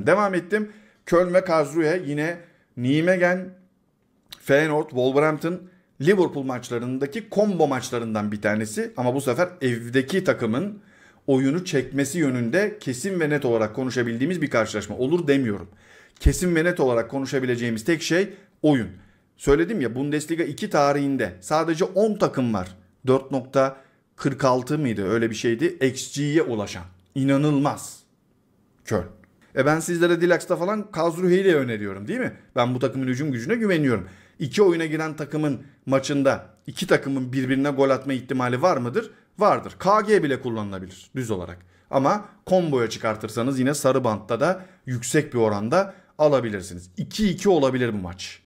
Devam ettim. Köln ve Karlsruhe yine Nijmegen, Feyenoord, Wolverhampton, Liverpool maçlarındaki combo maçlarından bir tanesi. Ama bu sefer evdeki takımın oyunu çekmesi yönünde kesin ve net olarak konuşabildiğimiz bir karşılaşma. Olur demiyorum. Kesin ve net olarak konuşabileceğimiz tek şey oyun. Söyledim ya Bundesliga 2 tarihinde sadece 10 takım var. 4.46 mıydı öyle bir şeydi. XG'ye ulaşan. İnanılmaz. Köln. E ben sizlere Dilax'ta falan Kazruhi'yi öneriyorum değil mi? Ben bu takımın hücum gücüne güveniyorum. İki oyuna giren takımın maçında iki takımın birbirine gol atma ihtimali var mıdır? Vardır. KG bile kullanılabilir düz olarak. Ama komboya çıkartırsanız yine sarı bantta da yüksek bir oranda alabilirsiniz. 2-2 olabilir bu maç.